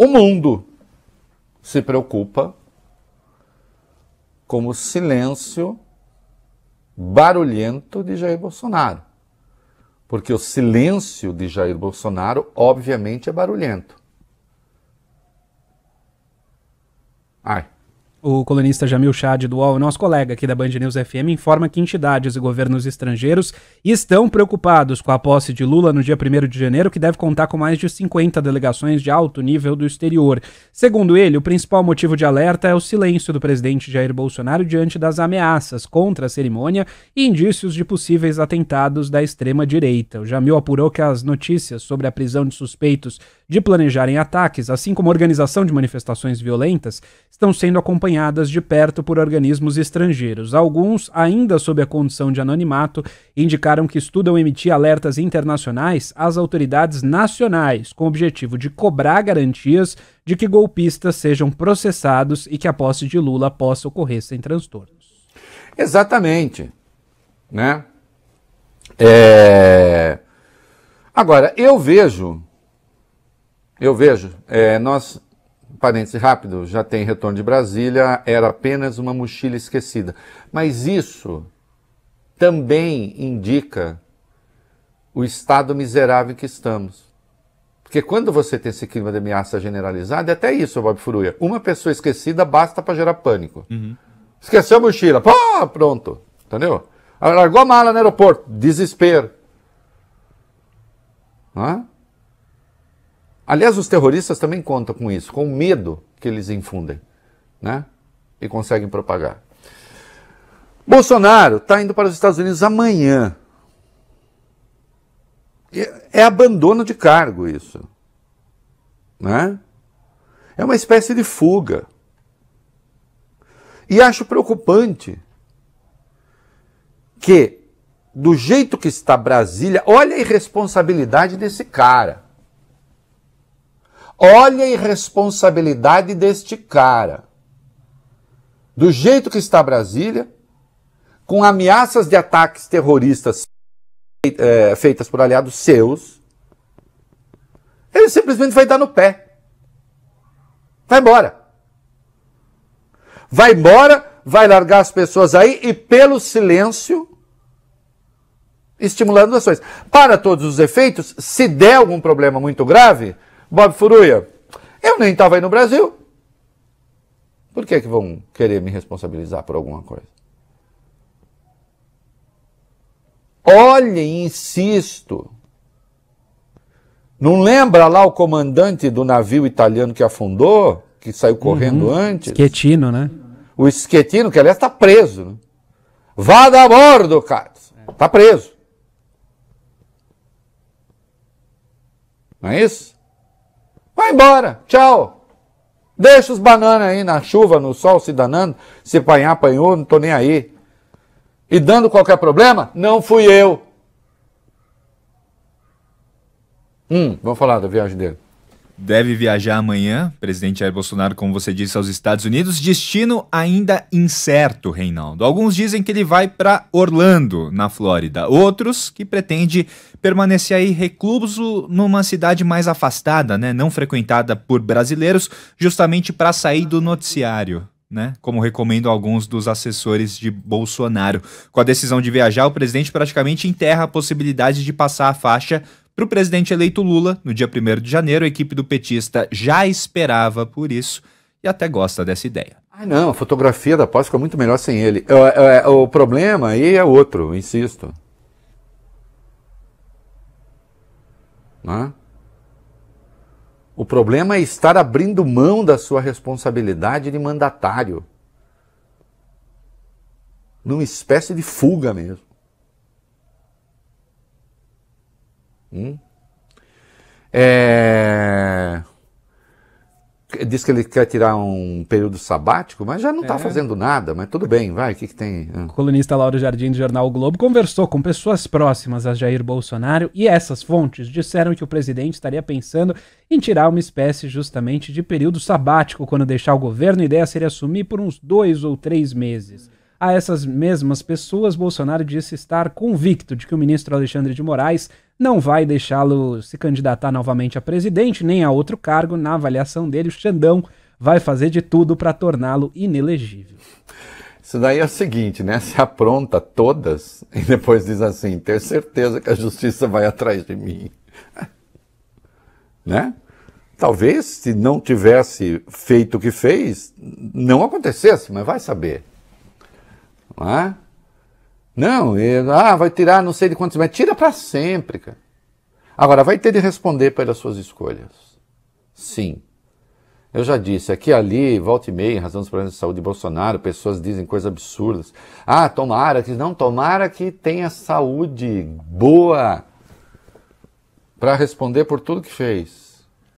O mundo se preocupa com o silêncio barulhento de Jair Bolsonaro. Porque o silêncio de Jair Bolsonaro, obviamente, é barulhento. Ai. O colunista Jamil Chad do UOL, é nosso colega aqui da Band News FM, informa que entidades e governos estrangeiros estão preocupados com a posse de Lula no dia 1 de janeiro, que deve contar com mais de 50 delegações de alto nível do exterior. Segundo ele, o principal motivo de alerta é o silêncio do presidente Jair Bolsonaro diante das ameaças contra a cerimônia e indícios de possíveis atentados da extrema-direita. O Jamil apurou que as notícias sobre a prisão de suspeitos de planejarem ataques, assim como a organização de manifestações violentas, estão sendo acompanhadas acompanhadas de perto por organismos estrangeiros. Alguns, ainda sob a condição de anonimato, indicaram que estudam emitir alertas internacionais às autoridades nacionais, com o objetivo de cobrar garantias de que golpistas sejam processados e que a posse de Lula possa ocorrer sem transtornos. Exatamente. Né? É... Agora, eu vejo, eu vejo, é, nós parênteses rápido, já tem retorno de Brasília, era apenas uma mochila esquecida. Mas isso também indica o estado miserável em que estamos. Porque quando você tem esse clima de ameaça generalizada, é até isso, Bob Furuia. Uma pessoa esquecida basta para gerar pânico. Uhum. Esqueceu a mochila, pá, pronto. Entendeu? Largou a mala no aeroporto, desespero. Não é? Aliás, os terroristas também contam com isso, com o medo que eles infundem, né? E conseguem propagar. Bolsonaro está indo para os Estados Unidos amanhã. É abandono de cargo isso, né? É uma espécie de fuga. E acho preocupante que, do jeito que está Brasília, olha a irresponsabilidade desse cara. Olha a irresponsabilidade deste cara. Do jeito que está Brasília, com ameaças de ataques terroristas é, feitas por aliados seus, ele simplesmente vai dar no pé. Vai embora. Vai embora, vai largar as pessoas aí e, pelo silêncio, estimulando ações. Para todos os efeitos, se der algum problema muito grave, Bob Furuia, eu nem estava aí no Brasil. Por que, que vão querer me responsabilizar por alguma coisa? Olhem, insisto. Não lembra lá o comandante do navio italiano que afundou, que saiu uhum. correndo uhum. antes? Schettino, né? O Schettino, que aliás está preso. Né? Vá da bordo, cara. Está preso. Não é isso? vai embora. Tchau. Deixa os bananas aí na chuva, no sol, se danando. Se apanhar, apanhou, não tô nem aí. E dando qualquer problema, não fui eu. Hum, vamos falar da viagem dele deve viajar amanhã, presidente Jair Bolsonaro, como você disse, aos Estados Unidos. Destino ainda incerto, Reinaldo. Alguns dizem que ele vai para Orlando, na Flórida. Outros que pretende permanecer aí recluso numa cidade mais afastada, né, não frequentada por brasileiros, justamente para sair do noticiário. Né? Como recomendam alguns dos assessores de Bolsonaro. Com a decisão de viajar, o presidente praticamente enterra a possibilidade de passar a faixa para o presidente eleito Lula, no dia 1 de janeiro, a equipe do petista já esperava por isso e até gosta dessa ideia. Ah, não, a fotografia da posse ficou muito melhor sem ele. O, o, é, o problema aí é outro, insisto. É? O problema é estar abrindo mão da sua responsabilidade de mandatário. Numa espécie de fuga mesmo. Hum? É... Diz que ele quer tirar um período sabático, mas já não está é. fazendo nada, mas tudo bem, vai, o que, que tem? Hum. Colunista Lauro Jardim do Jornal o Globo conversou com pessoas próximas a Jair Bolsonaro e essas fontes disseram que o presidente estaria pensando em tirar uma espécie justamente de período sabático quando deixar o governo. A ideia seria assumir por uns dois ou três meses. A essas mesmas pessoas, Bolsonaro disse estar convicto de que o ministro Alexandre de Moraes não vai deixá-lo se candidatar novamente a presidente nem a outro cargo. Na avaliação dele, o Xandão vai fazer de tudo para torná-lo inelegível. Isso daí é o seguinte, né? Se apronta todas e depois diz assim: tenho certeza que a justiça vai atrás de mim. né? Talvez se não tivesse feito o que fez, não acontecesse, mas vai saber. Não é? Não, ele, ah, vai tirar não sei de quantos metros. Tira para sempre, cara. Agora, vai ter de responder pelas suas escolhas. Sim. Eu já disse, aqui ali, volta e meia, em razão dos problemas de saúde de Bolsonaro, pessoas dizem coisas absurdas. Ah, tomara que. Não, tomara que tenha saúde boa para responder por tudo que fez.